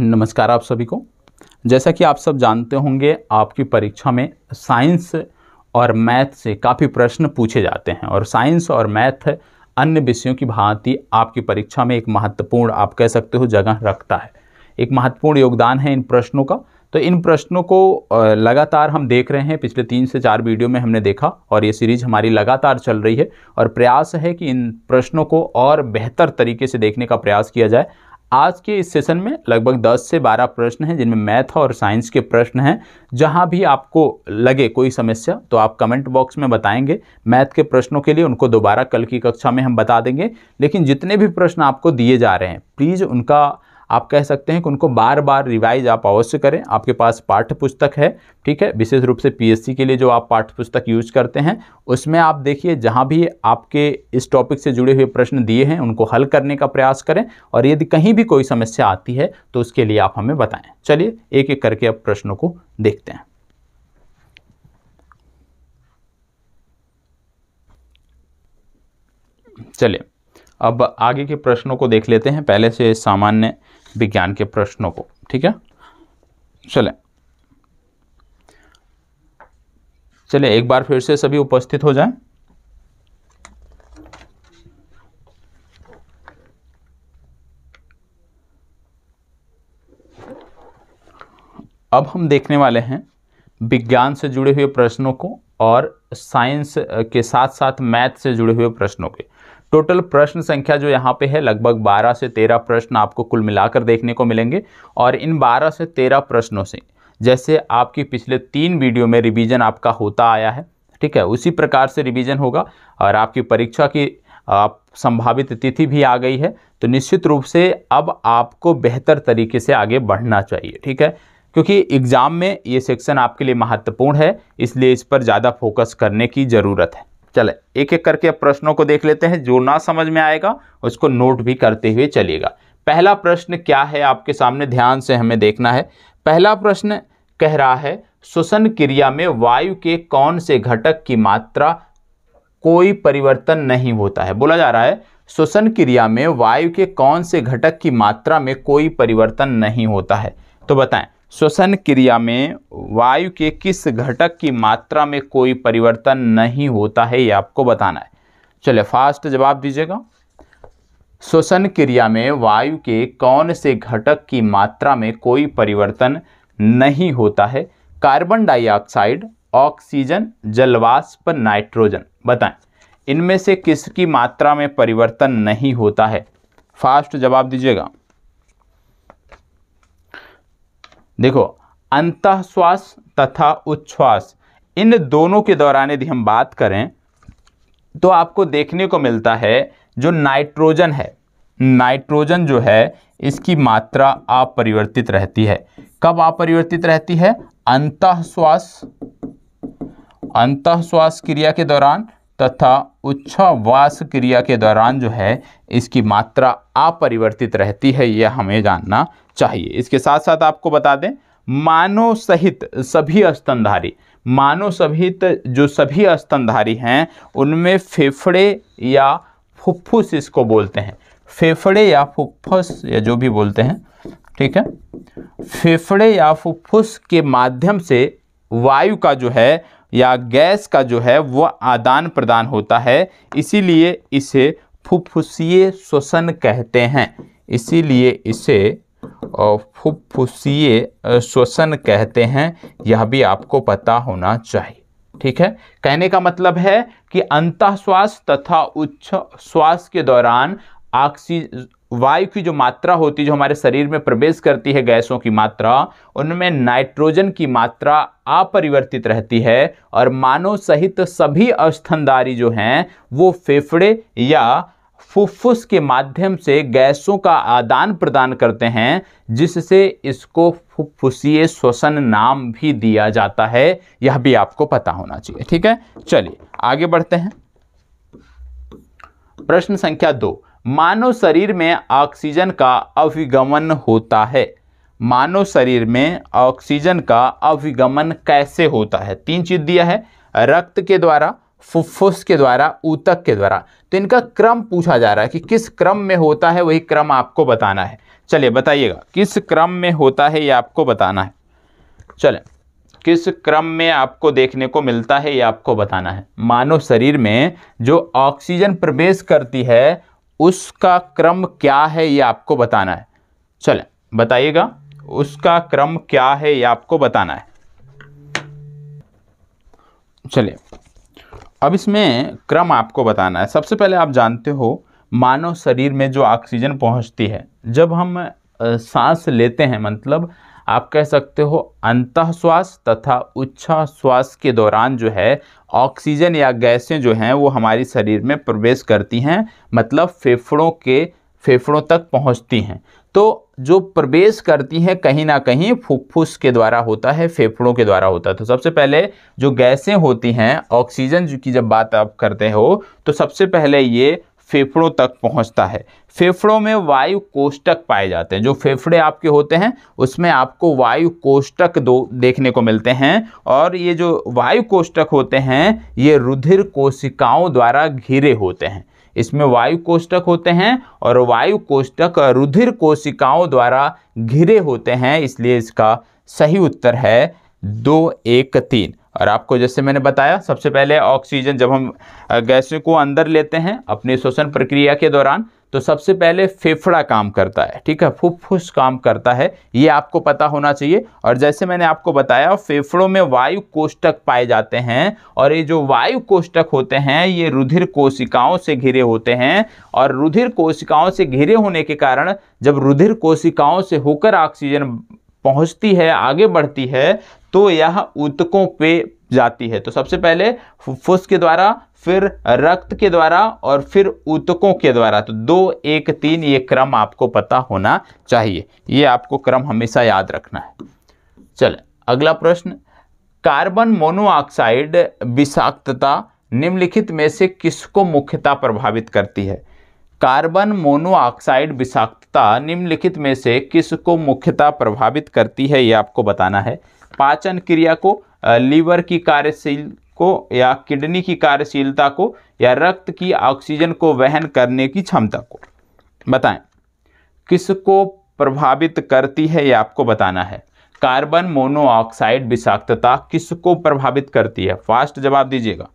नमस्कार आप सभी को जैसा कि आप सब जानते होंगे आपकी परीक्षा में साइंस और मैथ से काफ़ी प्रश्न पूछे जाते हैं और साइंस और मैथ अन्य विषयों की भांति आपकी परीक्षा में एक महत्वपूर्ण आप कह सकते हो जगह रखता है एक महत्वपूर्ण योगदान है इन प्रश्नों का तो इन प्रश्नों को लगातार हम देख रहे हैं पिछले तीन से चार वीडियो में हमने देखा और ये सीरीज हमारी लगातार चल रही है और प्रयास है कि इन प्रश्नों को और बेहतर तरीके से देखने का प्रयास किया जाए आज के इस सेशन में लगभग 10 से 12 प्रश्न हैं जिनमें मैथ और साइंस के प्रश्न हैं जहां भी आपको लगे कोई समस्या तो आप कमेंट बॉक्स में बताएंगे मैथ के प्रश्नों के लिए उनको दोबारा कल की कक्षा में हम बता देंगे लेकिन जितने भी प्रश्न आपको दिए जा रहे हैं प्लीज़ उनका आप कह सकते हैं कि उनको बार बार रिवाइज आप अवश्य करें आपके पास पाठ्य पुस्तक है ठीक है विशेष रूप से पीएससी के लिए जो आप पाठ्य पुस्तक यूज करते हैं उसमें आप देखिए जहाँ भी आपके इस टॉपिक से जुड़े हुए प्रश्न दिए हैं उनको हल करने का प्रयास करें और यदि कहीं भी कोई समस्या आती है तो उसके लिए आप हमें बताएं चलिए एक एक करके आप प्रश्नों को देखते हैं चलिए अब आगे के प्रश्नों को देख लेते हैं पहले से सामान्य विज्ञान के प्रश्नों को ठीक है चले चले एक बार फिर से सभी उपस्थित हो जाएं अब हम देखने वाले हैं विज्ञान से जुड़े हुए प्रश्नों को और साइंस के साथ साथ मैथ से जुड़े हुए प्रश्नों के टोटल प्रश्न संख्या जो यहाँ पे है लगभग 12 से 13 प्रश्न आपको कुल मिलाकर देखने को मिलेंगे और इन 12 से 13 प्रश्नों से जैसे आपकी पिछले तीन वीडियो में रिवीजन आपका होता आया है ठीक है उसी प्रकार से रिवीजन होगा और आपकी परीक्षा की आप संभावित तिथि भी आ गई है तो निश्चित रूप से अब आपको बेहतर तरीके से आगे बढ़ना चाहिए ठीक है क्योंकि एग्ज़ाम में ये सेक्शन आपके लिए महत्वपूर्ण है इसलिए इस पर ज़्यादा फोकस करने की ज़रूरत है चले एक एक करके प्रश्नों को देख लेते हैं जो ना समझ में आएगा उसको नोट भी करते हुए चलिएगा पहला प्रश्न क्या है आपके सामने ध्यान से हमें देखना है पहला प्रश्न कह रहा है श्वसन क्रिया में वायु के कौन से घटक की मात्रा कोई परिवर्तन नहीं होता है बोला जा रहा है श्वसन क्रिया में वायु के कौन से घटक की मात्रा में कोई परिवर्तन नहीं होता है तो बताएं श्वसन क्रिया में वायु के किस घटक की मात्रा में कोई परिवर्तन नहीं होता है ये आपको बताना है चलिए फास्ट जवाब दीजिएगा श्वसन क्रिया में वायु के कौन से घटक की मात्रा में कोई परिवर्तन नहीं होता है कार्बन डाइऑक्साइड ऑक्सीजन जलवाष्प नाइट्रोजन बताएं इनमें से किसकी मात्रा में परिवर्तन नहीं होता है फास्ट जवाब दीजिएगा देखो अंतश्वास तथा उच्छ्वास इन दोनों के दौरान यदि हम बात करें तो आपको देखने को मिलता है जो नाइट्रोजन है नाइट्रोजन जो है इसकी मात्रा अपरिवर्तित रहती है कब अपरिवर्तित रहती है अंतश्वास अंतश्वास क्रिया के दौरान तथा उच्छ्वास क्रिया के दौरान जो है इसकी मात्रा अपरिवर्तित रहती है यह हमें जानना चाहिए इसके साथ साथ आपको बता दें मानव सहित सभी स्तनधारी मानव सहित जो सभी स्तनधारी हैं उनमें फेफड़े या फुफ्फुस इसको बोलते हैं फेफड़े या फुफ्फुस या जो भी बोलते हैं ठीक है फेफड़े या फुफ्फुस के माध्यम से वायु का जो है या गैस का जो है वह आदान प्रदान होता है इसीलिए इसे फुफ्फुसीय श्वसन कहते हैं इसीलिए इसे फुफ्फुसीय श्वसन कहते हैं यह भी आपको पता होना चाहिए ठीक है कहने का मतलब है कि अंत श्वास तथा उच्च श्वास के दौरान ऑक्सीज वायु की जो मात्रा होती है जो हमारे शरीर में प्रवेश करती है गैसों की मात्रा उनमें नाइट्रोजन की मात्रा अपरिवर्तित रहती है और मानव सहित सभी अस्थनदारी जो हैं वो फेफड़े या फुफ्फुस के माध्यम से गैसों का आदान प्रदान करते हैं जिससे इसको फुफ्फुसीय श्वसन नाम भी दिया जाता है यह भी आपको पता होना चाहिए ठीक है चलिए आगे बढ़ते हैं प्रश्न संख्या दो मानव शरीर में ऑक्सीजन का अभिगमन होता है मानव शरीर में ऑक्सीजन का अभिगमन कैसे होता है तीन चीज दिया है रक्त के द्वारा फुफ्फुस के द्वारा ऊतक के द्वारा तो इनका क्रम पूछा जा रहा है कि किस क्रम में होता है वही क्रम आपको बताना है चलिए बताइएगा किस क्रम में होता है ये आपको बताना है चले किस क्रम में आपको देखने को मिलता है ये आपको बताना है मानव शरीर में जो ऑक्सीजन प्रवेश करती है उसका क्रम क्या है ये आपको बताना है चले बताइएगा उसका क्रम क्या है ये आपको बताना है चलिए अब इसमें क्रम आपको बताना है सबसे पहले आप जानते हो मानव शरीर में जो ऑक्सीजन पहुंचती है जब हम सांस लेते हैं मतलब आप कह सकते हो अंत श्वास तथा उच्छा श्वास के दौरान जो है ऑक्सीजन या गैसें जो हैं वो हमारे शरीर में प्रवेश करती हैं मतलब फेफड़ों के फेफड़ों तक पहुंचती हैं तो जो प्रवेश करती हैं कहीं ना कहीं फुफ्फुस के द्वारा होता है फेफड़ों के द्वारा होता है तो सबसे पहले जो गैसें होती हैं ऑक्सीजन की जब बात आप करते हो तो सबसे पहले ये फेफड़ों तक पहुंचता है फेफड़ों में वायु कोष्टक पाए जाते हैं जो फेफड़े आपके होते हैं उसमें आपको वायु कोष्टक दो देखने को मिलते हैं और ये जो वायु कोष्टक होते हैं ये रुधिर कोशिकाओं द्वारा घिरे होते हैं इसमें वायु कोष्टक होते हैं और वायु कोष्टक रुधिर कोशिकाओं द्वारा घिरे होते हैं इसलिए इसका सही उत्तर है दो एक तीन और आपको जैसे मैंने बताया सबसे पहले ऑक्सीजन जब हम गैसों को अंदर लेते हैं अपनी श्वसन प्रक्रिया के दौरान तो सबसे पहले फेफड़ा काम करता है ठीक है फुफ्फुस काम करता है ये आपको पता होना चाहिए और जैसे मैंने आपको बताया फेफड़ों में वायु कोष्टक पाए जाते हैं और ये जो वायु कोष्टक होते हैं ये रुधिर कोशिकाओं से घिरे होते हैं और रुधिर कोशिकाओं से घिरे होने के कारण जब रुधिर कोशिकाओं से होकर ऑक्सीजन पहुँचती है आगे बढ़ती है तो यह ऊतकों पे जाती है तो सबसे पहले फुफ्फुस के द्वारा फिर रक्त के द्वारा और फिर ऊतकों के द्वारा तो दो एक तीन ये क्रम आपको पता होना चाहिए ये आपको क्रम हमेशा याद रखना है चल अगला प्रश्न कार्बन मोनोऑक्साइड विषाक्तता निम्नलिखित में से किसको मुख्यता प्रभावित करती है कार्बन मोनोऑक्साइड विषाक्तता निम्नलिखित में से किसको मुख्यता प्रभावित करती है ये आपको बताना है पाचन क्रिया को लीवर की कार्यशील को या किडनी की कार्यशीलता को या रक्त की ऑक्सीजन को वहन करने की क्षमता को बताएं किसको प्रभावित करती है ये आपको बताना है कार्बन मोनोऑक्साइड विषाक्तता किसको प्रभावित करती है फास्ट जवाब दीजिएगा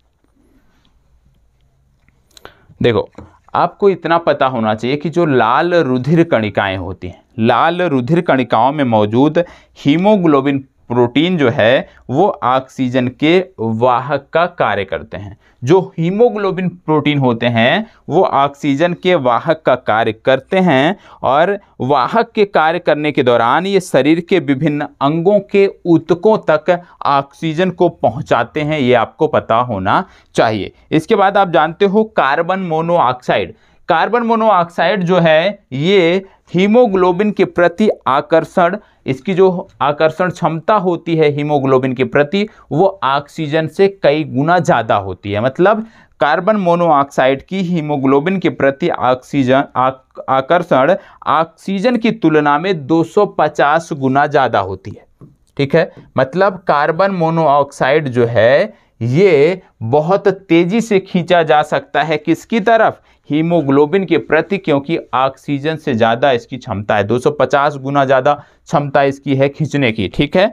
देखो आपको इतना पता होना चाहिए कि जो लाल रुधिर कणिकाएं होती हैं लाल रुधिर कणिकाओं में मौजूद हीमोग्लोबिन प्रोटीन जो है वो ऑक्सीजन के वाहक का कार्य करते हैं जो हीमोग्लोबिन प्रोटीन होते हैं वो ऑक्सीजन के वाहक का कार्य करते हैं और वाहक के कार्य करने के दौरान ये शरीर के विभिन्न अंगों के ऊतकों तक ऑक्सीजन को पहुंचाते हैं ये आपको पता होना चाहिए इसके बाद आप जानते हो कार्बन मोनोऑक्साइड कार्बन मोनोऑक्साइड जो है ये हीमोग्लोबिन के प्रति आकर्षण इसकी जो आकर्षण क्षमता होती है हीमोग्लोबिन के प्रति वो ऑक्सीजन से कई गुना ज़्यादा होती है मतलब कार्बन मोनोऑक्साइड की हीमोग्लोबिन के प्रति ऑक्सीजन आकर्षण ऑक्सीजन की तुलना में 250 गुना ज़्यादा होती है ठीक है मतलब कार्बन मोनोऑक्साइड जो है ये बहुत तेज़ी से खींचा जा सकता है किसकी तरफ हीमोग्लोबिन के प्रति क्योंकि ऑक्सीजन से ज़्यादा इसकी क्षमता है 250 गुना ज़्यादा क्षमता इसकी है खींचने की ठीक है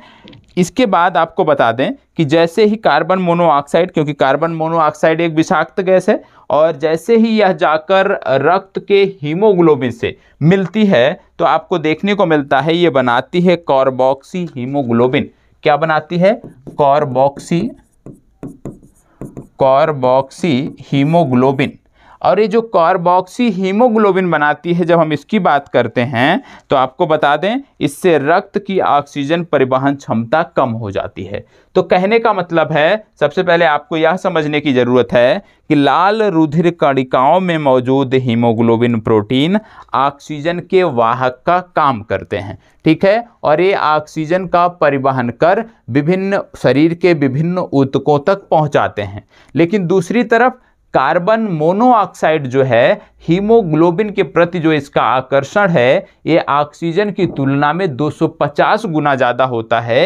इसके बाद आपको बता दें कि जैसे ही कार्बन मोनोऑक्साइड क्योंकि कार्बन मोनोऑक्साइड एक विषाक्त गैस है और जैसे ही यह जाकर रक्त के हीमोग्लोबिन से मिलती है तो आपको देखने को मिलता है ये बनाती है कॉर्बॉक्सी हीमोग्लोबिन क्या बनाती है कॉर्बॉक्सी कॉर्बॉक्सी हीमोग्लोबिन और ये जो कार्बोक्सी हीमोग्लोबिन बनाती है जब हम इसकी बात करते हैं तो आपको बता दें इससे रक्त की ऑक्सीजन परिवहन क्षमता कम हो जाती है तो कहने का मतलब है सबसे पहले आपको यह समझने की ज़रूरत है कि लाल रुधिर कणिकाओं में मौजूद हीमोग्लोबिन प्रोटीन ऑक्सीजन के वाहक का काम करते हैं ठीक है और ये ऑक्सीजन का परिवहन कर विभिन्न शरीर के विभिन्न ऊतकों तक पहुंचाते हैं लेकिन दूसरी तरफ कार्बन मोनोऑक्साइड जो है हीमोग्लोबिन के प्रति जो इसका आकर्षण है ये ऑक्सीजन की तुलना में 250 गुना ज़्यादा होता है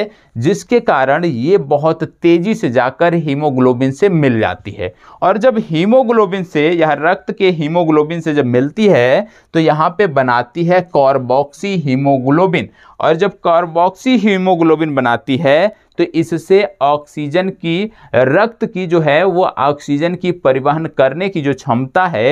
जिसके कारण ये बहुत तेज़ी से जाकर हीमोग्लोबिन से मिल जाती है और जब हीमोग्लोबिन से यह रक्त के हीमोग्लोबिन से जब मिलती है तो यहाँ पे बनाती है कॉर्बॉक्सी हीमोग्लोबिन और जब कॉर्बॉक्सी हीमोग्लोबिन बनाती है तो इससे ऑक्सीजन की रक्त की जो है वो ऑक्सीजन की परिवहन करने की जो क्षमता है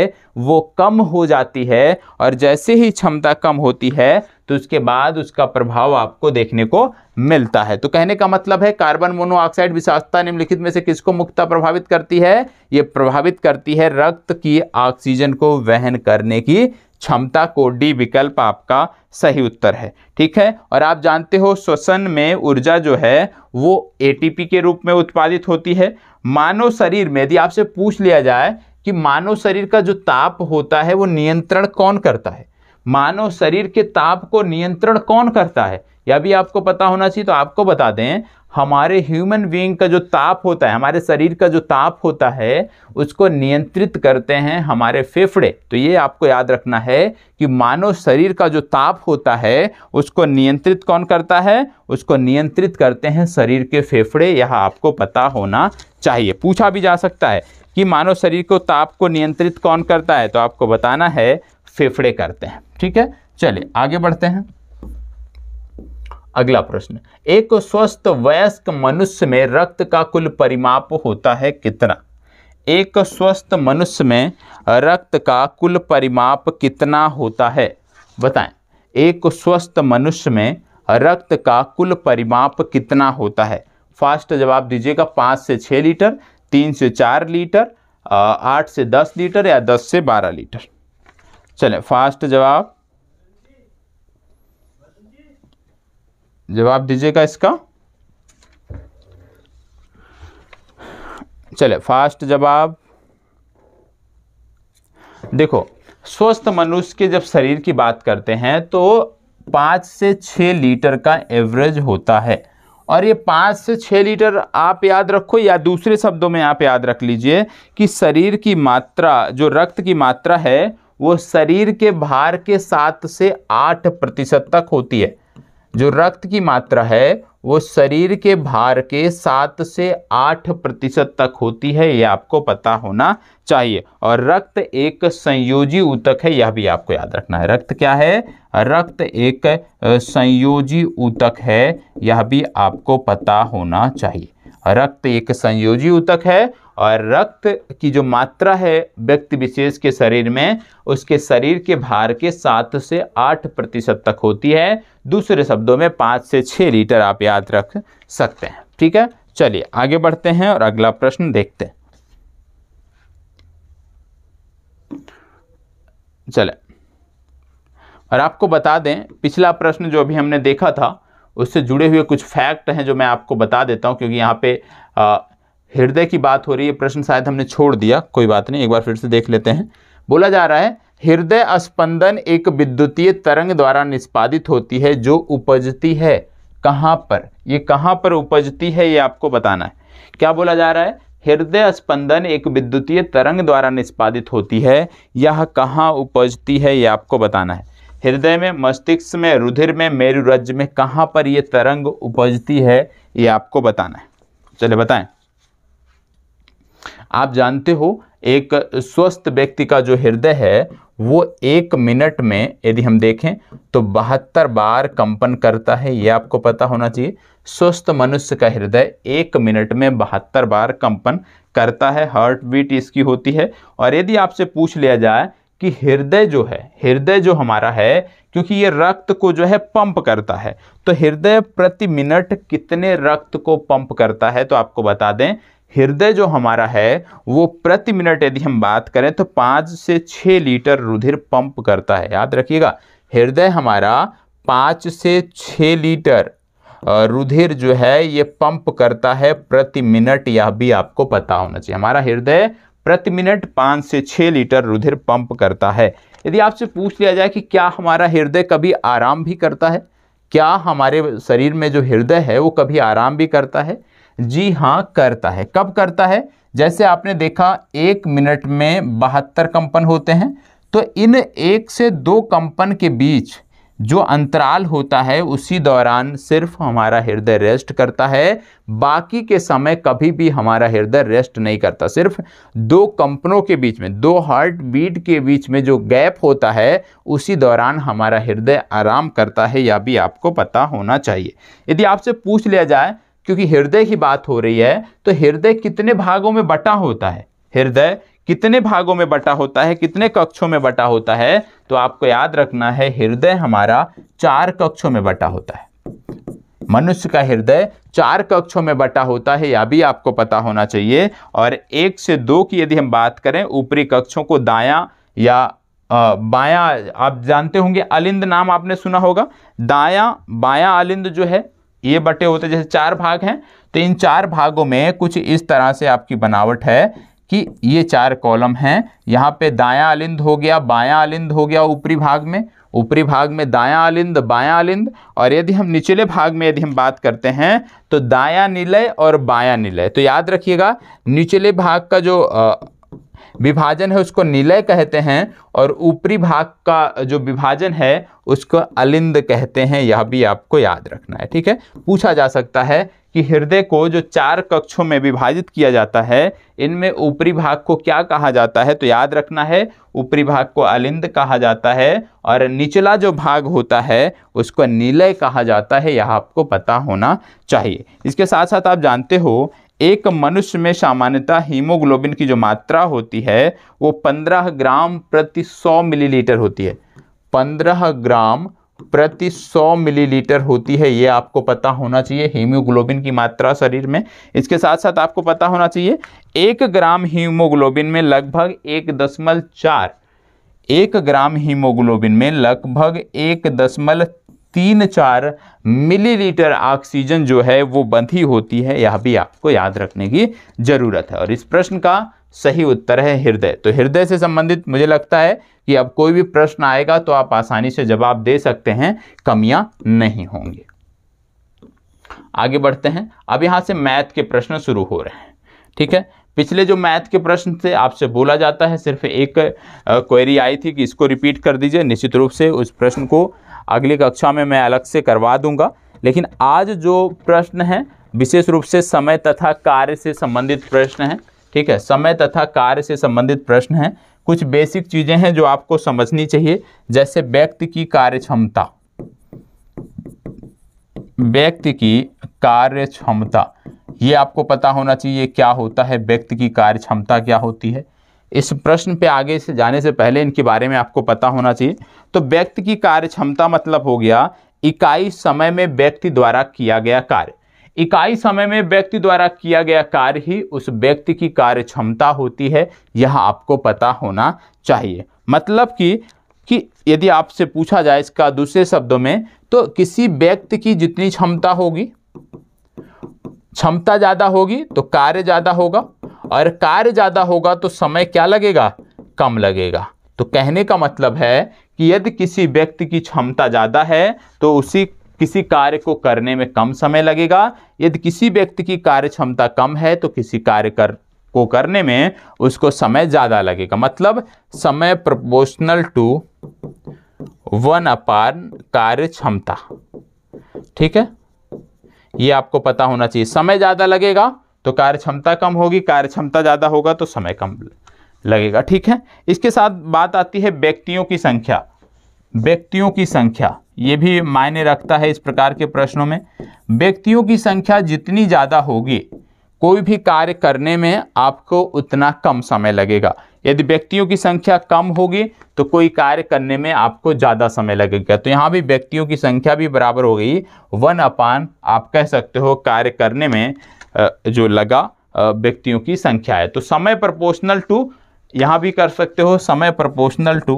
वो कम हो जाती है और जैसे ही क्षमता कम होती है तो उसके बाद उसका प्रभाव आपको देखने को मिलता है तो कहने का मतलब है कार्बन मोनोऑक्साइड विषाक्तता निम्नलिखित में से किसको मुक्ता प्रभावित करती है ये प्रभावित करती है रक्त की ऑक्सीजन को वहन करने की क्षमता को डी विकल्प आपका सही उत्तर है ठीक है और आप जानते हो श्वसन में ऊर्जा जो है वो एटीपी के रूप में उत्पादित होती है मानव शरीर में यदि आपसे पूछ लिया जाए कि मानव शरीर का जो ताप होता है वो नियंत्रण कौन करता है मानव शरीर के ताप को नियंत्रण कौन करता है यह भी आपको पता होना चाहिए तो आपको बता दें हमारे ह्यूमन बींग का जो ताप होता है हमारे शरीर का जो ताप होता है उसको नियंत्रित करते हैं हमारे फेफड़े तो ये आपको याद रखना है कि मानव शरीर का जो ताप होता है उसको नियंत्रित कौन करता है उसको नियंत्रित करते हैं शरीर के फेफड़े यह आपको पता होना चाहिए पूछा भी जा सकता है कि मानव शरीर को ताप को नियंत्रित कौन करता है तो आपको बताना है फेफड़े करते हैं ठीक है चलिए आगे बढ़ते हैं अगला प्रश्न एक स्वस्थ वयस्क मनुष्य में रक्त का कुल परिमाप होता है कितना एक स्वस्थ मनुष्य में रक्त का कुल परिमाप कितना होता है बताएं एक स्वस्थ मनुष्य में रक्त का कुल परिमाप कितना होता है फास्ट जवाब दीजिएगा पाँच से छः लीटर तीन से चार लीटर आठ से दस लीटर या दस से बारह लीटर चलें फास्ट जवाब जवाब दीजिएगा इसका चले फास्ट जवाब देखो स्वस्थ मनुष्य के जब शरीर की बात करते हैं तो पाँच से छः लीटर का एवरेज होता है और ये पाँच से छः लीटर आप याद रखो या दूसरे शब्दों में आप याद रख लीजिए कि शरीर की मात्रा जो रक्त की मात्रा है वो शरीर के भार के सात से आठ प्रतिशत तक होती है जो रक्त की मात्रा है वो शरीर के भार के सात से आठ प्रतिशत तक होती है ये आपको पता होना चाहिए और रक्त एक संयोजी ऊतक है यह भी आपको याद रखना है रक्त क्या है रक्त एक संयोजी ऊतक है यह भी आपको पता होना चाहिए रक्त एक संयोजी ऊतक है और रक्त की जो मात्रा है व्यक्ति विशेष के शरीर में उसके शरीर के भार के सात से आठ प्रतिशत तक होती है दूसरे शब्दों में पाँच से छः लीटर आप याद रख सकते हैं ठीक है चलिए आगे बढ़ते हैं और अगला प्रश्न देखते हैं चले और आपको बता दें पिछला प्रश्न जो अभी हमने देखा था उससे जुड़े हुए कुछ फैक्ट हैं जो मैं आपको बता देता हूं क्योंकि यहाँ पे हृदय की बात हो रही है प्रश्न शायद हमने छोड़ दिया कोई बात नहीं एक बार फिर से देख लेते हैं बोला जा रहा है हृदय स्पंदन एक विद्युतीय तरंग द्वारा निष्पादित होती है जो उपजती है कहाँ पर ये कहाँ पर उपजती है ये आपको बताना है क्या बोला जा रहा है हृदय स्पंदन एक विद्युतीय तरंग द्वारा निष्पादित होती है यह कहाँ उपजती है ये आपको बताना है हृदय में मस्तिष्क में रुधिर में मेरुरज में कहाँ पर ये तरंग उपजती है ये आपको बताना है चले बताएं आप जानते हो एक स्वस्थ व्यक्ति का जो हृदय है वो एक मिनट में यदि हम देखें तो बहत्तर बार कंपन करता है ये आपको पता होना चाहिए स्वस्थ मनुष्य का हृदय एक मिनट में बहत्तर बार कंपन करता है हार्ट बीट इसकी होती है और यदि आपसे पूछ लिया जाए कि हृदय जो है हृदय जो हमारा है क्योंकि ये रक्त को जो है पंप करता है तो हृदय प्रति मिनट कितने रक्त को पंप करता है तो आपको बता दें हृदय जो हमारा है वो प्रति मिनट यदि हम बात करें तो पाँच से छः लीटर रुधिर पंप करता है याद रखिएगा हृदय हमारा पाँच से छः लीटर रुधिर जो है ये पंप करता है प्रति मिनट यह भी आपको पता होना चाहिए हमारा हृदय प्रति मिनट पाँच से छः लीटर रुधिर पंप करता है यदि आपसे पूछ लिया जाए कि क्या हमारा हृदय कभी आराम भी करता है क्या हमारे शरीर में जो हृदय है वो कभी आराम भी करता है जी हाँ करता है कब करता है जैसे आपने देखा एक मिनट में बहत्तर कंपन होते हैं तो इन एक से दो कंपन के बीच जो अंतराल होता है उसी दौरान सिर्फ हमारा हृदय रेस्ट करता है बाकी के समय कभी भी हमारा हृदय रेस्ट नहीं करता सिर्फ दो कंपनों के बीच में दो हार्ट बीट के बीच में जो गैप होता है उसी दौरान हमारा हृदय आराम करता है यह भी आपको पता होना चाहिए यदि आपसे पूछ लिया जाए क्योंकि हृदय की बात हो रही है तो हृदय कितने भागों में बटा होता है हृदय कितने भागों में बटा होता है कितने कक्षों में बटा होता है तो आपको याद रखना है हृदय हमारा चार कक्षों में बटा होता है मनुष्य का हृदय चार कक्षों में बटा होता है यह भी आपको पता होना चाहिए और एक से दो की यदि हम बात करें ऊपरी कक्षों को दाया या बाया आप जानते होंगे अलिंद नाम आपने सुना होगा दाया बाया अलिंद जो है ये बटे होते जैसे चार भाग हैं तो इन चार भागों में कुछ इस तरह से आपकी बनावट है कि ये चार कॉलम हैं यहाँ पे दाया आलिंद हो गया बाया आलिंद हो गया ऊपरी भाग में ऊपरी भाग में दाया आलिंद बाया आलिंद और यदि हम निचले भाग में यदि हम बात करते हैं तो दाया निलय और बाया निलय तो याद रखिएगा निचले भाग का जो आ, विभाजन है उसको निलय कहते हैं और ऊपरी भाग का जो विभाजन है उसको अलिंद कहते हैं यह भी आपको याद रखना है ठीक है पूछा जा सकता है कि हृदय को जो चार कक्षों में विभाजित किया जाता है इनमें ऊपरी भाग को क्या कहा जाता है तो याद रखना है ऊपरी भाग को अलिंद कहा जाता है और निचला जो भाग होता है उसको नीलय कहा जाता है यह आपको पता होना चाहिए इसके साथ साथ आप जानते हो एक मनुष्य में सामान्यतः हीमोग्लोबिन की जो मात्रा होती है वो 15 ग्राम प्रति 100 मिलीलीटर होती है 15 ग्राम प्रति 100 मिलीलीटर होती है ये आपको पता होना चाहिए हीमोग्लोबिन की मात्रा शरीर में इसके साथ साथ आपको पता होना चाहिए एक ग्राम हीमोग्लोबिन में लगभग एक दशमलव चार एक ग्राम हीमोग्लोबिन में लगभग एक दशमलव तीन चार मिलीलीटर ऑक्सीजन जो है वो बंधी होती है यह भी आपको याद रखने की ज़रूरत है और इस प्रश्न का सही उत्तर है हृदय तो हृदय से संबंधित मुझे लगता है कि अब कोई भी प्रश्न आएगा तो आप आसानी से जवाब दे सकते हैं कमियां नहीं होंगी आगे बढ़ते हैं अब यहां से मैथ के प्रश्न शुरू हो रहे हैं ठीक है पिछले जो मैथ के प्रश्न थे आपसे बोला जाता है सिर्फ एक क्वेरी आई थी कि इसको रिपीट कर दीजिए निश्चित रूप से उस प्रश्न को अगली कक्षा में मैं अलग से करवा दूंगा लेकिन आज जो प्रश्न है विशेष रूप से समय तथा कार्य से संबंधित प्रश्न है ठीक है समय तथा कार्य से संबंधित प्रश्न है कुछ बेसिक चीज़ें हैं जो आपको समझनी चाहिए जैसे व्यक्ति की कार्य क्षमता व्यक्ति की कार्य क्षमता ये आपको पता होना चाहिए क्या होता है व्यक्ति की कार्य क्षमता क्या होती है इस प्रश्न पे आगे से जाने से पहले इनके बारे में आपको पता होना चाहिए तो व्यक्ति की कार्य क्षमता मतलब हो गया इकाई समय में व्यक्ति द्वारा किया गया कार्य इकाई समय में व्यक्ति द्वारा किया गया कार्य ही उस व्यक्ति की कार्य क्षमता होती है यह आपको पता होना चाहिए मतलब कि कि यदि आपसे पूछा जाए इसका दूसरे शब्दों में तो किसी व्यक्ति की जितनी क्षमता होगी क्षमता ज़्यादा होगी तो कार्य ज़्यादा होगा और कार्य ज़्यादा होगा तो समय क्या लगेगा कम लगेगा तो कहने का मतलब है कि यदि किसी व्यक्ति की क्षमता ज़्यादा है तो उसी किसी कार्य को करने में कम समय लगेगा यदि किसी व्यक्ति की कार्य क्षमता कम है तो किसी कार्य कर को करने में उसको समय ज़्यादा लगेगा मतलब समय प्रोपोर्शनल टू वन अपार कार्य क्षमता ठीक है ये आपको पता होना चाहिए समय ज़्यादा लगेगा तो कार्य क्षमता कम होगी कार्य क्षमता ज़्यादा होगा तो समय कम लगेगा ठीक है इसके साथ बात आती है व्यक्तियों की संख्या व्यक्तियों की संख्या ये भी मायने रखता है इस प्रकार के प्रश्नों में व्यक्तियों की संख्या जितनी ज़्यादा होगी कोई भी कार्य करने में आपको उतना कम समय लगेगा यदि व्यक्तियों की संख्या कम होगी तो कोई कार्य करने में आपको ज़्यादा समय लगेगा तो यहाँ भी व्यक्तियों की संख्या भी बराबर हो गई वन अपान आप कह सकते हो कार्य करने में जो लगा व्यक्तियों की संख्या है तो समय प्रोपोर्शनल टू यहां भी कर सकते हो समय प्रोपोर्शनल टू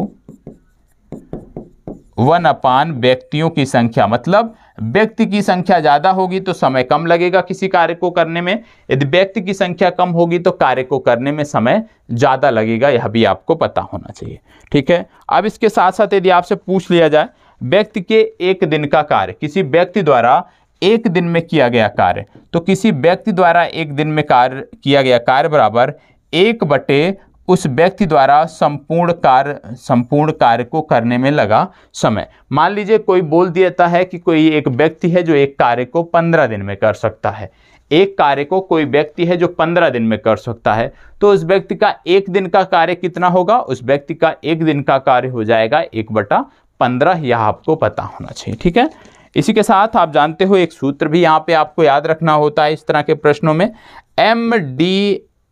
वन अपान व्यक्तियों की संख्या मतलब व्यक्ति की संख्या ज़्यादा होगी तो समय कम लगेगा किसी कार्य को करने में यदि व्यक्ति की संख्या कम होगी तो कार्य को करने में समय ज़्यादा लगेगा यह भी आपको पता होना चाहिए ठीक है अब इसके साथ साथ यदि आपसे पूछ लिया जाए व्यक्ति के एक दिन का कार्य किसी व्यक्ति द्वारा एक दिन में किया गया कार्य तो किसी व्यक्ति द्वारा एक दिन में कार्य किया गया कार्य बराबर एक बटे उस व्यक्ति द्वारा संपूर्ण कार्य संपूर्ण कार्य को करने में लगा समय मान लीजिए कोई बोल देता है कि कोई एक व्यक्ति है जो एक कार्य को पंद्रह दिन में कर सकता है एक कार्य को कोई व्यक्ति है जो पंद्रह दिन में कर सकता है तो उस व्यक्ति का एक दिन का कार्य कितना होगा उस व्यक्ति का एक दिन का कार्य हो जाएगा एक बटा पंद्रह यह आपको पता होना चाहिए ठीक है इसी के साथ आप जानते हो एक सूत्र भी यहाँ पे आपको याद रखना होता है इस तरह के प्रश्नों में M D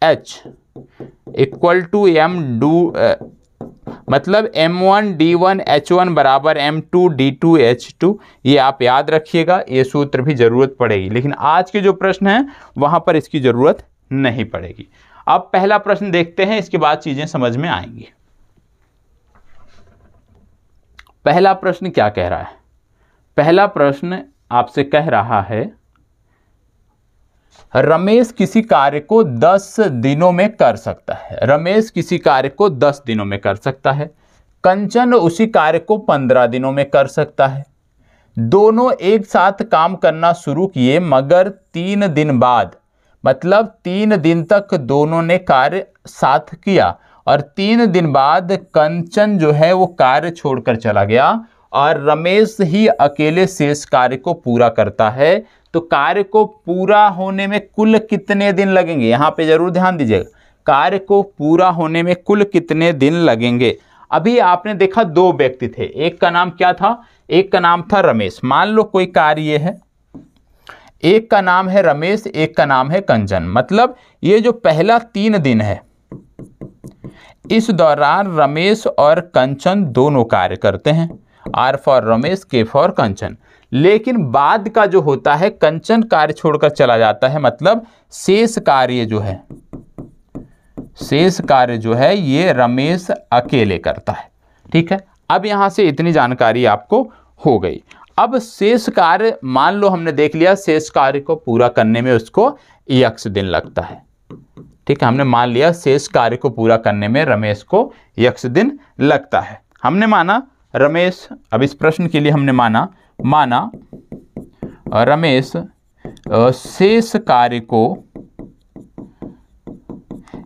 H equal to M D मतलब M one D one H one बराबर M two D two H two ये आप याद रखिएगा ये सूत्र भी ज़रूरत पड़ेगी लेकिन आज के जो प्रश्न हैं वहाँ पर इसकी ज़रूरत नहीं पड़ेगी अब पहला प्रश्न देखते हैं इसके बाद चीज़ें समझ में आएंगी पहला प्रश्न क्या कह रहा है पहला प्रश्न आपसे कह रहा है रमेश किसी कार्य को दस दिनों में कर सकता है रमेश किसी कार्य को दस दिनों में कर सकता है कंचन उसी कार्य को पंद्रह दिनों में कर सकता है दोनों एक साथ काम करना शुरू किए मगर तीन दिन बाद मतलब तीन दिन तक दोनों ने कार्य साथ किया और तीन दिन बाद कंचन जो है वो कार्य छोड़कर चला गया और रमेश ही अकेले शेष कार्य को पूरा करता है तो कार्य को पूरा होने में कुल कितने दिन लगेंगे यहाँ पे जरूर ध्यान दीजिएगा कार्य को पूरा होने में कुल कितने दिन लगेंगे अभी आपने देखा दो व्यक्ति थे एक का नाम क्या था एक का नाम था रमेश मान लो कोई कार्य है एक का नाम है रमेश एक का नाम है कंचन मतलब ये जो पहला तीन दिन है इस दौरान रमेश और कंचन दोनों कार्य करते हैं आर फॉर रमेश के फॉर कंचन लेकिन बाद का जो होता है कंचन कार्य छोड़कर चला जाता है मतलब शेष कार्य जो है शेष कार्य जो है ये रमेश अकेले करता है ठीक है अब यहां से इतनी जानकारी आपको हो गई अब शेष कार्य मान लो हमने देख लिया शेष कार्य को पूरा करने में उसको यक्ष दिन लगता है ठीक है हमने मान लिया शेष कार्य को पूरा करने में रमेश को यक्ष दिन लगता है हमने माना रमेश अब इस प्रश्न के लिए हमने माना माना रमेश शेष कार्य को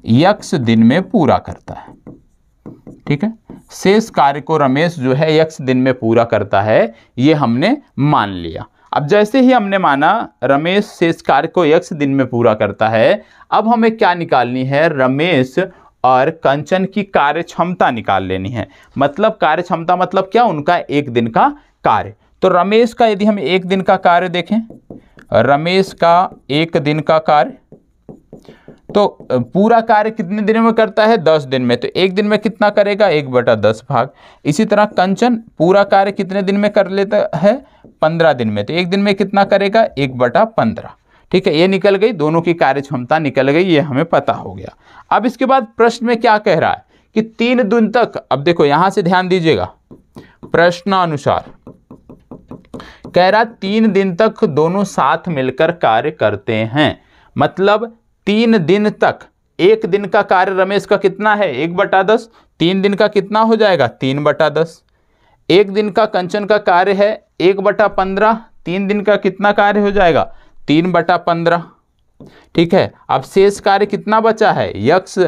यक्ष दिन में पूरा करता है ठीक है शेष कार्य को रमेश जो है यक्ष दिन में पूरा करता है ये हमने मान लिया अब जैसे ही हमने माना रमेश शेष कार्य को यक्ष दिन में पूरा करता है अब हमें क्या निकालनी है रमेश और कंचन की कार्य क्षमता निकाल लेनी है मतलब कार्य क्षमता मतलब क्या उनका एक दिन का कार्य तो रमेश का यदि हम एक दिन का कार्य देखें रमेश का एक दिन का कार्य तो पूरा कार्य कितने दिन में करता है दस दिन में तो एक दिन में कितना करेगा एक बटा दस भाग इसी तरह कंचन पूरा कार्य कितने दिन में कर लेता है पंद्रह दिन में तो एक दिन में कितना करेगा एक बटा पंद्रह ठीक है ये निकल गई दोनों की कार्य क्षमता निकल गई ये हमें पता हो गया अब इसके बाद प्रश्न में क्या कह रहा है कि तीन दिन तक अब देखो यहां से ध्यान दीजिएगा अनुसार कह रहा तीन दिन तक दोनों साथ मिलकर कार्य करते हैं मतलब तीन दिन तक एक दिन का कार्य रमेश का कितना है एक बटा दस तीन दिन का कितना हो जाएगा तीन बटा दस एक दिन का कंचन का कार्य है एक बटा पंद्रह तीन दिन का कितना कार्य हो जाएगा तीन बटा पंद्रह ठीक है अब शेष कार्य कितना बचा है यक्ष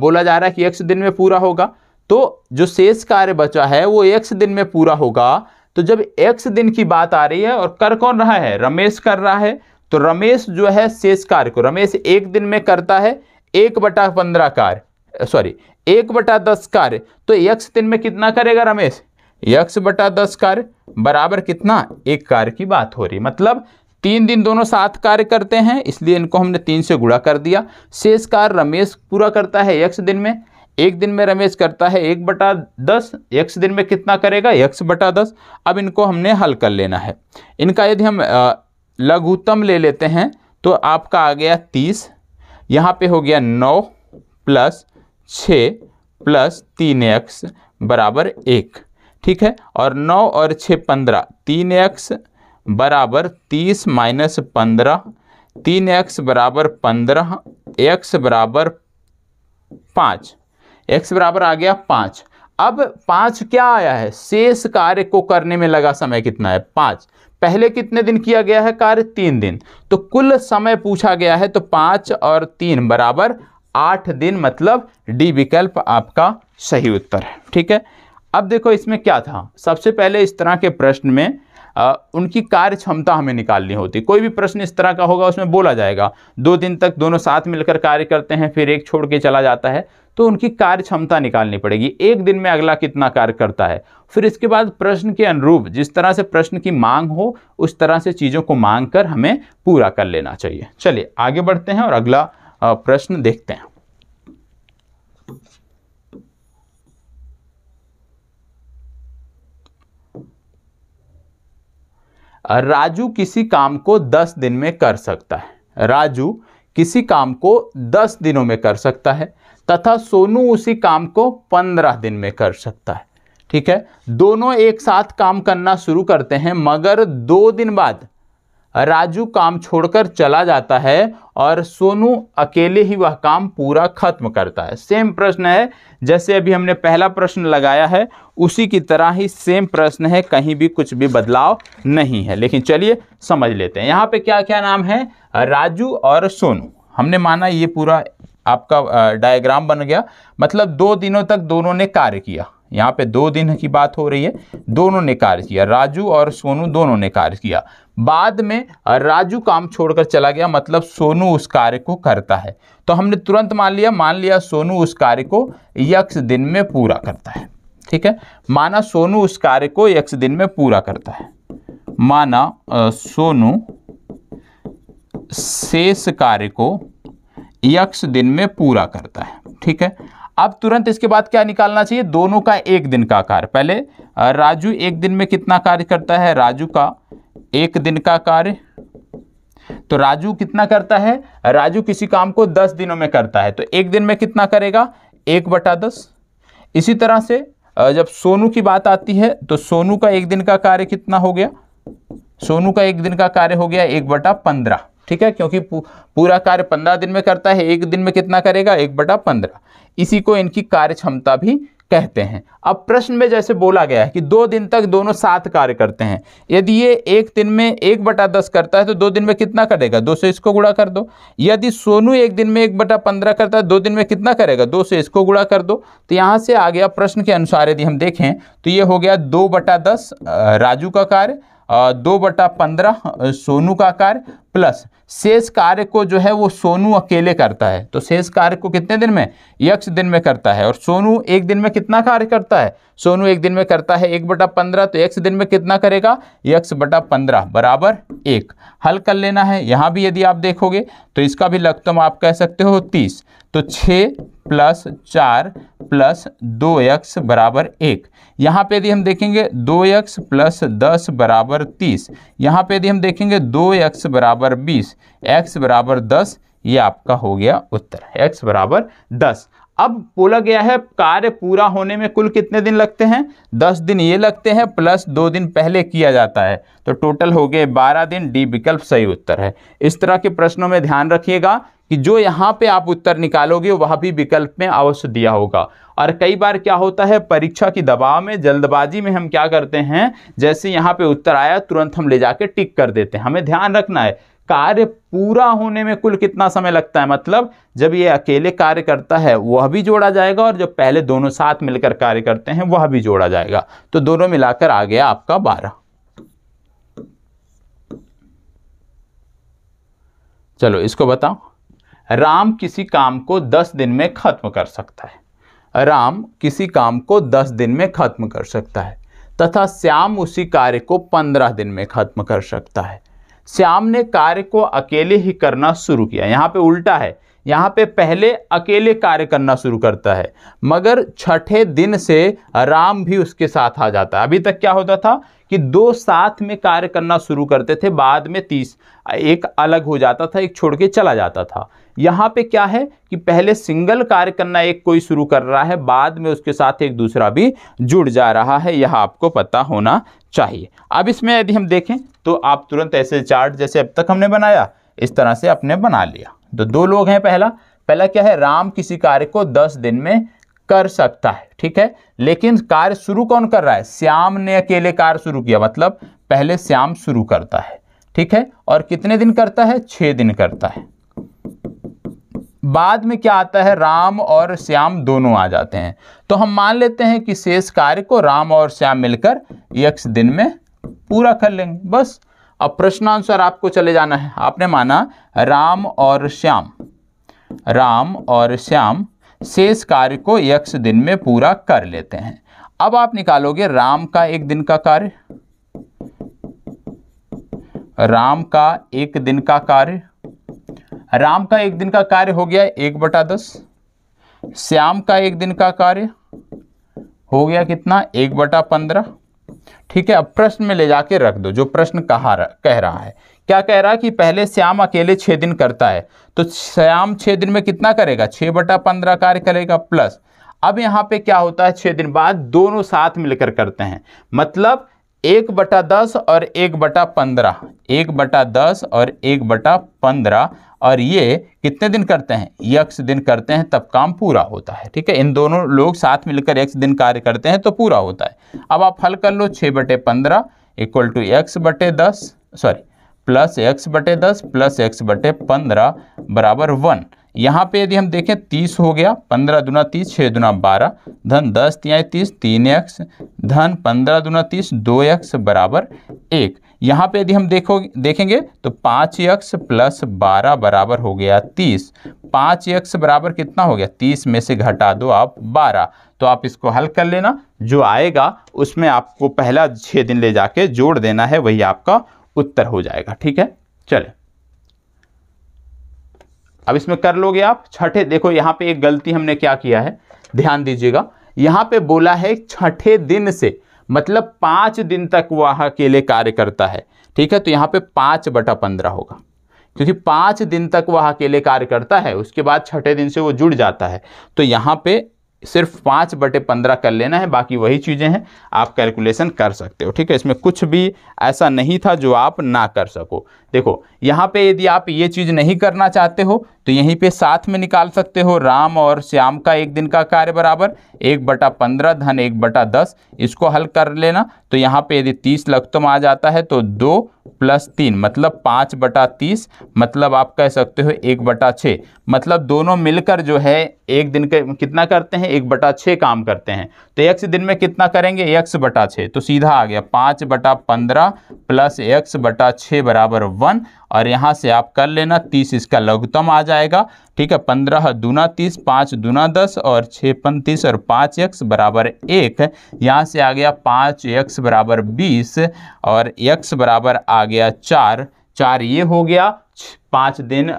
बोला जा रहा है कि यक्ष दिन में पूरा होगा तो जो शेष कार्य बचा है वो यक्ष दिन में पूरा होगा तो जब एक्स दिन की बात आ रही है और कर कौन रहा है रमेश कर रहा है तो रमेश जो है शेष कार्य को रमेश एक दिन में करता है एक बटा पंद्रह कार्य सॉरी एक बटा दस कार्य तो यक्ष दिन में कितना करेगा रमेश यक्ष बटा दस कार्य बराबर कितना एक कार्य की बात हो रही मतलब तीन दिन दोनों साथ कार्य करते हैं इसलिए इनको हमने तीन से गुणा कर दिया शेष कार्य रमेश पूरा करता है यक्ष दिन में एक दिन में रमेश करता है एक बटा दस यक्ष दिन में कितना करेगा यक्ष बटा दस अब इनको हमने हल कर लेना है इनका यदि हम लघुतम ले लेते हैं तो आपका आ गया तीस यहाँ पे हो गया नौ प्लस छ प्लस तीन एक्स बराबर एक ठीक है और नौ और छः पंद्रह तीन एक्स बराबर तीस माइनस पंद्रह तीन एक्स बराबर पंद्रह एक्स बराबर पाँच एक्स बराबर आ गया पाँच अब पाँच क्या आया है शेष कार्य को करने में लगा समय कितना है पाँच पहले कितने दिन किया गया है कार्य तीन दिन तो कुल समय पूछा गया है तो पाँच और तीन बराबर आठ दिन मतलब डी विकल्प आपका सही उत्तर है ठीक है अब देखो इसमें क्या था सबसे पहले इस तरह के प्रश्न में उनकी कार्य क्षमता हमें निकालनी होती कोई भी प्रश्न इस तरह का होगा उसमें बोला जाएगा दो दिन तक दोनों साथ मिलकर कार्य करते हैं फिर एक छोड़ के चला जाता है तो उनकी कार्य क्षमता निकालनी पड़ेगी एक दिन में अगला कितना कार्य करता है फिर इसके बाद प्रश्न के अनुरूप जिस तरह से प्रश्न की मांग हो उस तरह से चीज़ों को मांग कर हमें पूरा कर लेना चाहिए चलिए आगे बढ़ते हैं और अगला प्रश्न देखते हैं राजू किसी काम को दस दिन में कर सकता है राजू किसी काम को दस दिनों में कर सकता है तथा सोनू उसी काम को पंद्रह दिन में कर सकता है ठीक है दोनों एक साथ काम करना शुरू करते हैं मगर दो दिन बाद राजू काम छोड़कर चला जाता है और सोनू अकेले ही वह काम पूरा खत्म करता है सेम प्रश्न है जैसे अभी हमने पहला प्रश्न लगाया है उसी की तरह ही सेम प्रश्न है कहीं भी कुछ भी बदलाव नहीं है लेकिन चलिए समझ लेते हैं यहाँ पे क्या क्या नाम है राजू और सोनू हमने माना ये पूरा आपका डायग्राम बन गया मतलब दो दिनों तक दोनों ने कार्य किया यहाँ पे दो दिन की बात हो रही है दोनों ने कार्य किया राजू और सोनू दोनों ने कार्य किया बाद में राजू काम छोड़कर चला गया मतलब सोनू उस कार्य को करता है तो हमने तुरंत मान लिया मान लिया सोनू उस कार्य को यक्ष दिन में पूरा करता है ठीक है माना सोनू उस कार्य को यक्ष दिन में पूरा करता है माना सोनू शेष कार्य को यक्ष दिन में पूरा करता है ठीक है अब तुरंत इसके बाद क्या निकालना चाहिए दोनों का एक दिन का कार्य पहले राजू एक दिन में कितना कार्य करता है राजू का एक दिन का कार्य तो राजू कितना करता है राजू किसी काम को दस दिनों में करता है तो एक दिन में कितना करेगा एक बटा दस इसी तरह से जब सोनू की बात आती है तो सोनू का एक दिन का कार्य कितना हो गया सोनू का एक दिन का कार्य हो गया एक बटा पंद्रह ठीक है क्योंकि पूरा कार्य पंद्रह दिन में करता है एक दिन में कितना करेगा एक बटा पंद्रह इसी को इनकी कार्य क्षमता भी कहते हैं अब प्रश्न में जैसे बोला गया है कि दो दिन तक दोनों सात कार्य करते हैं यदि ये एक दिन में एक बटा दस करता है तो दो दिन में कितना करेगा दो से इसको गुणा कर दो यदि सोनू एक दिन में एक बटा पंद्रह करता है दो दिन में कितना करेगा दो से इसको गुणा कर दो तो यहाँ से आ गया प्रश्न के अनुसार यदि हम देखें तो ये हो गया दो बटा दस राजू का कार्य दो बटा पंद्रह सोनू का कार्य प्लस शेष कार्य को जो है वो सोनू अकेले करता है तो शेष कार्य को कितने दिन में यक्ष दिन में करता है और सोनू एक दिन में कितना कार्य करता है सोनू एक दिन में करता है एक बटा पंद्रह तो यक्ष दिन में कितना करेगा यक्ष बटा पंद्रह बराबर एक हल कर लेना है यहाँ भी यदि आप देखोगे तो इसका भी लगतम आप कह सकते हो तीस तो छ प्लस चार प्लस दो एक्स बराबर एक यहाँ पे यदि हम देखेंगे दो एक्स प्लस दस बराबर तीस यहाँ पे यदि हम देखेंगे दो एक्स बराबर बीस एक्स बराबर दस ये आपका हो गया उत्तर एक्स बराबर दस अब बोला गया है कार्य पूरा होने में कुल कितने दिन लगते हैं दस दिन ये लगते हैं प्लस दो दिन पहले किया जाता है तो टोटल हो गए बारह दिन डी विकल्प सही उत्तर है इस तरह के प्रश्नों में ध्यान रखिएगा कि जो यहाँ पे आप उत्तर निकालोगे वह भी विकल्प में अवश्य दिया होगा और कई बार क्या होता है परीक्षा की दबाव में जल्दबाजी में हम क्या करते हैं जैसे यहाँ पे उत्तर आया तुरंत हम ले जाके टिक कर देते हैं हमें ध्यान रखना है कार्य पूरा होने में कुल कितना समय लगता है मतलब जब ये अकेले कार्य करता है वह भी जोड़ा जाएगा और जब पहले दोनों साथ मिलकर कार्य करते हैं वह भी जोड़ा जाएगा तो दोनों मिलाकर आ गया आपका बारह चलो इसको बताओ राम किसी काम को दस दिन में खत्म कर सकता है राम किसी काम को दस दिन में खत्म कर सकता है तथा श्याम उसी कार्य को पंद्रह दिन में खत्म कर सकता है श्याम ने कार्य को अकेले ही करना शुरू किया यहाँ पे उल्टा है यहाँ पे पहले अकेले कार्य करना शुरू करता है मगर छठे दिन से राम भी उसके साथ आ जाता है अभी तक क्या होता था कि दो साथ में कार्य करना शुरू करते थे बाद में तीस एक अलग हो जाता था एक छोड़ के चला जाता था यहाँ पे क्या है कि पहले सिंगल कार्य करना एक कोई शुरू कर रहा है बाद में उसके साथ एक दूसरा भी जुड़ जा रहा है यह आपको पता होना चाहिए अब इसमें यदि हम देखें तो आप तुरंत ऐसे चार्ट जैसे अब तक हमने बनाया इस तरह से आपने बना लिया तो दो लोग हैं पहला पहला क्या है राम किसी कार्य को दस दिन में कर सकता है ठीक है लेकिन कार्य शुरू कौन कर रहा है श्याम ने अकेले कार्य शुरू किया मतलब पहले श्याम शुरू करता है ठीक है और कितने दिन करता है छह दिन करता है बाद में क्या आता है राम और श्याम दोनों आ जाते हैं तो हम मान लेते हैं कि शेष कार्य को राम और श्याम मिलकर यक्ष दिन में पूरा कर लेंगे बस अब प्रश्न आंसर आपको चले जाना है आपने माना राम और श्याम राम और श्याम शेष कार्य को यक्ष दिन में पूरा कर लेते हैं अब आप निकालोगे राम का एक दिन का कार्य राम का एक दिन का कार्य राम का एक दिन का कार्य हो गया एक बटा दस श्याम का एक दिन का कार्य हो गया कितना एक बटा पंद्रह ठीक है अब प्रश्न में ले जाके रख दो जो प्रश्न कहा रह, कह रहा है क्या कह रहा है कि पहले श्याम अकेले छः दिन करता है तो श्याम छः दिन में कितना करेगा छः बटा पंद्रह कार्य करेगा प्लस अब यहाँ पे क्या होता है छः दिन बाद दोनों साथ मिलकर करते हैं मतलब एक बटा दस और एक बटा पंद्रह एक बटा दस और एक बटा पंद्रह और ये कितने दिन करते हैं यक्ष दिन करते हैं तब काम पूरा होता है ठीक है इन दोनों लोग साथ मिलकर एक दिन कार्य करते हैं तो पूरा होता है अब आप हल कर लो छः बटे पंद्रह इक्वल टू एक्स बटे दस सॉरी प्लस एक्स बटे दस प्लस एक्स बटे पंद्रह बराबर वन यहाँ पे यदि हम देखें तीस हो गया पंद्रह दुना तीस छः दुना बारह धन दस तिहाई तीस तीन एक्स धन पंद्रह दुना तीस दो एक्स बराबर एक यहाँ पे यदि हम देखो देखेंगे तो पाँच यक्स प्लस बारह बराबर हो गया तीस पाँच यक्स बराबर कितना हो गया तीस में से घटा दो आप बारह तो आप इसको हल कर लेना जो आएगा उसमें आपको पहला छः दिन ले जाके जोड़ देना है वही आपका उत्तर हो जाएगा ठीक है चले अब इसमें कर लोगे आप छठे देखो यहाँ पे एक गलती हमने क्या किया है ध्यान दीजिएगा यहाँ पे बोला है छठे दिन से मतलब पाँच दिन तक वह अकेले कार्य करता है ठीक है तो यहाँ पे पाँच बटा पंद्रह होगा क्योंकि पाँच दिन तक वह अकेले कार्य करता है उसके बाद छठे दिन से वो जुड़ जाता है तो यहाँ पे सिर्फ पाँच बटे पंद्रह कर लेना है बाकी वही चीज़ें हैं आप कैलकुलेशन कर सकते हो ठीक है इसमें कुछ भी ऐसा नहीं था जो आप ना कर सको देखो यहाँ पे यदि आप ये चीज़ नहीं करना चाहते हो तो यहीं पे साथ में निकाल सकते हो राम और श्याम का एक दिन का कार्य बराबर एक बटा पंद्रह धन एक बटा दस इसको हल कर लेना तो यहाँ पे यदि तीस लखतम तो आ जाता है तो दो प्लस तीन मतलब पाँच बटा तीस मतलब आप कह सकते हो एक बटा छः मतलब दोनों मिलकर जो है एक दिन के कितना करते हैं एक बटा छः काम करते हैं तो एक दिन में कितना करेंगे एक बटा छः तो सीधा आ गया पाँच बटा पंद्रह प्लस एक बटा छः बराबर वन और यहाँ से आप कर लेना तीस इसका लघुतम आ जाएगा ठीक है पंद्रह दूना तीस पाँच दूना दस और छः पैंतीस और पाँच एक्स बराबर एक यहाँ से आ गया पाँच एक्स बराबर बीस और एक्स बराबर आ गया चार चार ये हो गया पाँच दिन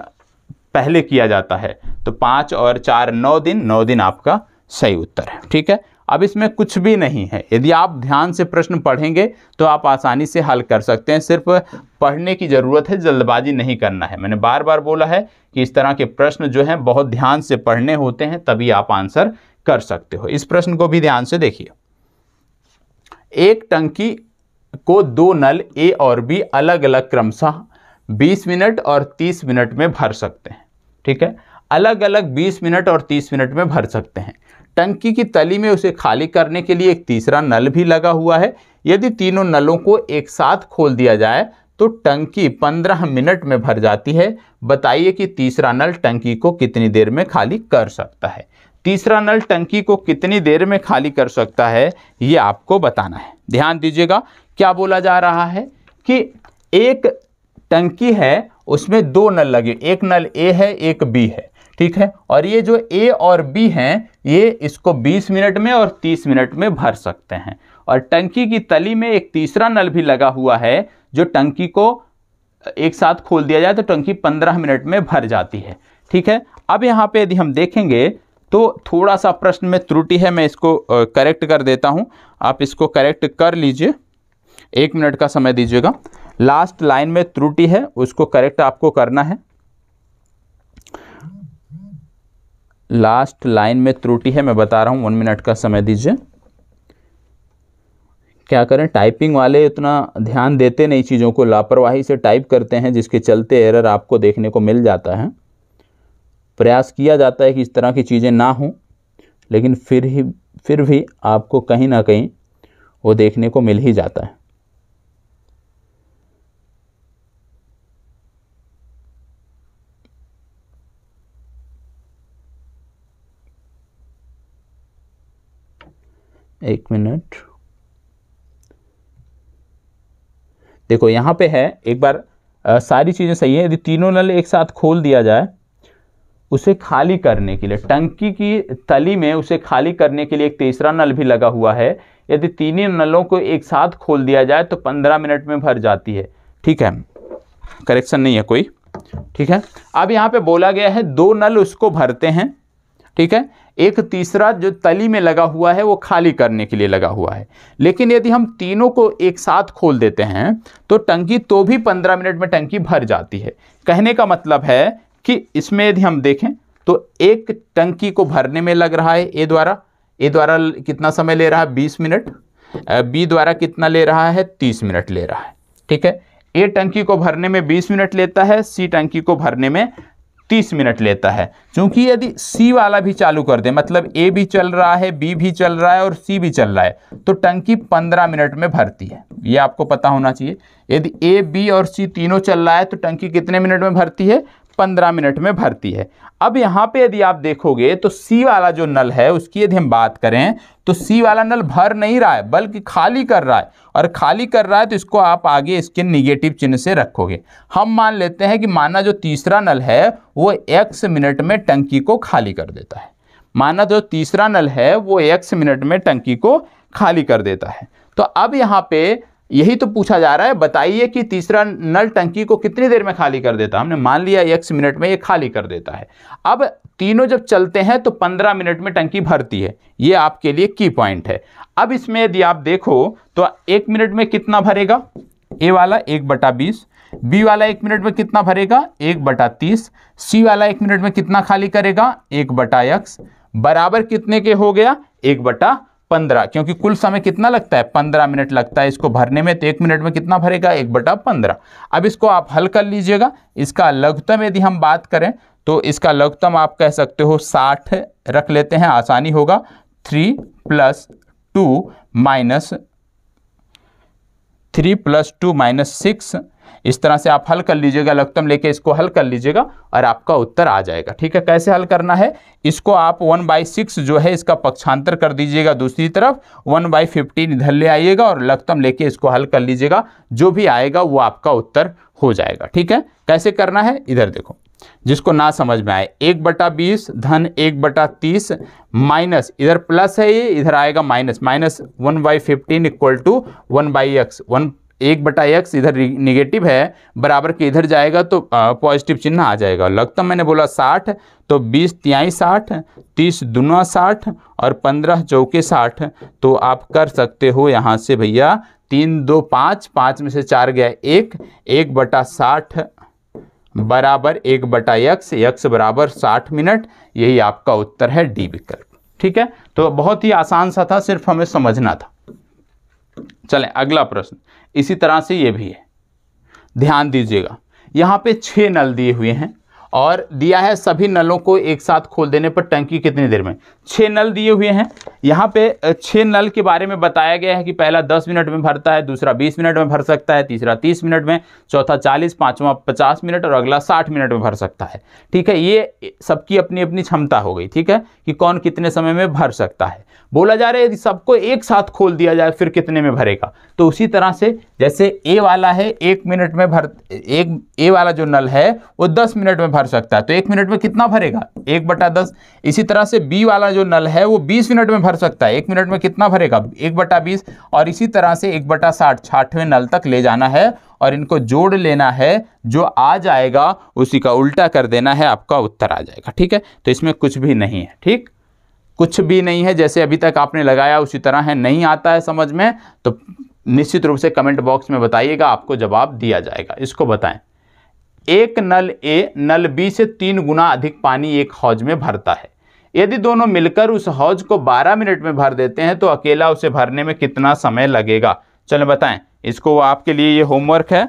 पहले किया जाता है तो पाँच और चार नौ दिन नौ दिन आपका सही उत्तर है ठीक है अब इसमें कुछ भी नहीं है यदि आप ध्यान से प्रश्न पढ़ेंगे तो आप आसानी से हल कर सकते हैं सिर्फ पढ़ने की ज़रूरत है जल्दबाजी नहीं करना है मैंने बार बार बोला है कि इस तरह के प्रश्न जो हैं बहुत ध्यान से पढ़ने होते हैं तभी आप आंसर कर सकते हो इस प्रश्न को भी ध्यान से देखिए एक टंकी को दो नल ए और बी अलग अलग क्रमशः 20 मिनट और 30 मिनट में भर सकते हैं ठीक है अलग अलग 20 मिनट और 30 मिनट में भर सकते हैं टंकी की तली में उसे खाली करने के लिए एक तीसरा नल भी लगा हुआ है यदि तीनों नलों को एक साथ खोल दिया जाए तो टंकी 15 मिनट में भर जाती है बताइए कि तीसरा नल टंकी को कितनी देर में खाली कर सकता है तीसरा नल टंकी को कितनी देर में खाली कर सकता है ये आपको बताना है ध्यान दीजिएगा क्या बोला जा रहा है कि एक टंकी है उसमें दो नल लगे एक नल ए है एक बी है ठीक है और ये जो ए और बी हैं ये इसको 20 मिनट में और 30 मिनट में भर सकते हैं और टंकी की तली में एक तीसरा नल भी लगा हुआ है जो टंकी को एक साथ खोल दिया जाए तो टंकी 15 मिनट में भर जाती है ठीक है अब यहाँ पे यदि हम देखेंगे तो थोड़ा सा प्रश्न में त्रुटि है मैं इसको करेक्ट कर देता हूँ आप इसको करेक्ट कर लीजिए एक मिनट का समय दीजिएगा लास्ट लाइन में त्रुटि है उसको करेक्ट आपको करना है लास्ट लाइन में त्रुटि है मैं बता रहा हूँ वन मिनट का समय दीजिए क्या करें टाइपिंग वाले इतना ध्यान देते नहीं चीज़ों को लापरवाही से टाइप करते हैं जिसके चलते एरर आपको देखने को मिल जाता है प्रयास किया जाता है कि इस तरह की चीज़ें ना हों लेकिन फिर ही फिर भी आपको कहीं ना कहीं वो देखने को मिल ही जाता है एक मिनट देखो यहां पे है एक बार आ, सारी चीज़ें सही है यदि तीनों नल एक साथ खोल दिया जाए उसे खाली करने के लिए टंकी की तली में उसे खाली करने के लिए एक तीसरा नल भी लगा हुआ है यदि तीनों नलों को एक साथ खोल दिया जाए तो पंद्रह मिनट में भर जाती है ठीक है करेक्शन नहीं है कोई ठीक है अब यहाँ पे बोला गया है दो नल उसको भरते हैं ठीक है एक तीसरा जो तली में लगा हुआ है वो खाली करने के लिए लगा हुआ है लेकिन यदि हम तीनों को एक साथ खोल देते हैं तो टंकी तो भी पंद्रह मिनट में टंकी भर जाती है कहने का मतलब है कि इसमें यदि हम देखें तो एक टंकी को भरने में लग रहा है ए द्वारा ए द्वारा कितना समय ले रहा है बीस मिनट बी द्वारा कितना ले रहा है तीस मिनट ले रहा है ठीक है ए टंकी को भरने में बीस मिनट लेता है सी टंकी को भरने में तीस मिनट लेता है क्योंकि यदि सी वाला भी चालू कर दे मतलब ए भी चल रहा है बी भी चल रहा है और सी भी चल रहा है तो टंकी पंद्रह मिनट में भरती है ये आपको पता होना चाहिए यदि ए बी और सी तीनों चल रहा है तो टंकी कितने मिनट में भरती है 15 मिनट में भरती है अब यहाँ पे यदि आप देखोगे तो सी वाला जो नल है उसकी यदि हम बात करें तो सी वाला नल भर नहीं रहा है बल्कि खाली कर रहा है और खाली कर रहा है तो इसको आप आगे इसके निगेटिव चिन्ह से रखोगे हम मान लेते हैं कि माना जो तीसरा नल है वो एक्स मिनट में टंकी को खाली कर देता है माना जो तीसरा नल है वो एक्स मिनट में टंकी को खाली कर देता है तो अब यहाँ पे यही तो पूछा जा रहा है बताइए कि तीसरा नल टंकी को कितनी देर में खाली कर देता है हमने मान लिया एक मिनट में ये खाली कर देता है अब तीनों जब चलते हैं तो पंद्रह मिनट में टंकी भरती है ये आपके लिए की पॉइंट है अब इसमें यदि आप देखो तो एक मिनट में कितना भरेगा ए वाला एक बटा बीस बी वाला एक मिनट में कितना भरेगा एक बटा तीस सी वाला एक मिनट में कितना खाली करेगा एक बटा यक्स बराबर कितने के हो गया एक बटा पंद्रह क्योंकि कुल समय कितना लगता है पंद्रह मिनट लगता है इसको भरने में तो एक मिनट में कितना भरेगा एक बटा पंद्रह अब इसको आप हल कर लीजिएगा इसका लघुतम यदि हम बात करें तो इसका लघुतम आप कह सकते हो साठ रख लेते हैं आसानी होगा three plus two minus three plus two minus six इस तरह से आप हल कर लीजिएगा लगतम लेके इसको हल कर लीजिएगा और आपका उत्तर आ जाएगा ठीक है कैसे हल करना है इसको आप वन बाई सिक्स जो है इसका पक्षांतर कर दीजिएगा दूसरी तरफ वन बाई फिफ्टीन इधर ले आइएगा और लगतम लेके इसको हल कर लीजिएगा जो भी आएगा वो आपका उत्तर हो जाएगा ठीक है कैसे करना है इधर देखो जिसको ना समझ में आए एक बटा बीस धन एक बटा तीस माइनस इधर प्लस है ये इधर आएगा minus minus one by fifteen equal to one by X one एक बटा एक्स इधर निगेटिव है बराबर के इधर जाएगा तो पॉजिटिव चिन्ह आ जाएगा लगता तो मैंने बोला साठ तो बीस तिहाई साठ तीस दुना साठ और पंद्रह चौके साठ तो आप कर सकते हो यहाँ से भैया तीन दो पाँच पाँच में से चार गया एक एक बटा साठ बराबर एक बटा यक्स यक्स बराबर साठ मिनट यही आपका उत्तर है डी विकल्प ठीक है तो बहुत ही आसान सा था सिर्फ हमें समझना था चलें अगला प्रश्न इसी तरह से ये भी है ध्यान दीजिएगा यहाँ पे छः नल दिए हुए हैं और दिया है सभी नलों को एक साथ खोल देने पर टंकी कितनी देर में छः नल दिए हुए हैं यहाँ पे छः नल के बारे में बताया गया है कि पहला दस मिनट में भरता है दूसरा बीस मिनट में भर सकता है तीसरा तीस मिनट में चौथा चालीस पाँचवा पचास मिनट और अगला साठ मिनट में भर सकता है ठीक है ये सबकी अपनी अपनी क्षमता हो गई ठीक है कि कौन कितने समय में भर सकता है बोला जा रहा है यदि सबको एक साथ खोल दिया जाए फिर कितने में भरेगा तो उसी तरह से जैसे ए वाला है एक मिनट में भर एक ए वाला जो नल है वो दस मिनट में भर सकता है तो एक मिनट में कितना भरेगा एक बटा दस इसी तरह से बी वाला जो जो नल है वो 20 मिनट में भर सकता है एक मिनट में कितना भरेगा एक बटा बीस और इसी तरह से एक बटा साठ छाठवें नल तक ले जाना है और इनको जोड़ लेना है जो आ जाएगा उसी का उल्टा कर देना है आपका उत्तर आ जाएगा ठीक है तो इसमें कुछ भी नहीं है ठीक कुछ भी नहीं है जैसे अभी तक आपने लगाया उसी तरह है नहीं आता है समझ में तो निश्चित रूप से कमेंट बॉक्स में बताइएगा आपको जवाब दिया जाएगा इसको बताएं एक नल ए नल बी से तीन गुना अधिक पानी एक हौज में भरता है यदि दोनों मिलकर उस हौज को 12 मिनट में भर देते हैं तो अकेला उसे भरने में कितना समय लगेगा चलें बताएं इसको आपके लिए ये होमवर्क है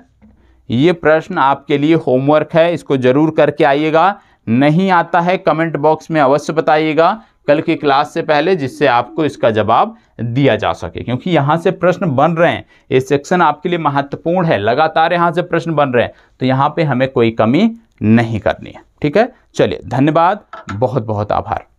ये प्रश्न आपके लिए होमवर्क है इसको जरूर करके आइएगा नहीं आता है कमेंट बॉक्स में अवश्य बताइएगा कल की क्लास से पहले जिससे आपको इसका जवाब दिया जा सके क्योंकि यहाँ से प्रश्न बन रहे हैं ये सेक्शन आपके लिए महत्वपूर्ण है लगातार यहाँ से प्रश्न बन रहे हैं तो यहाँ पे हमें कोई कमी नहीं करनी है ठीक है चलिए धन्यवाद बहुत बहुत आभार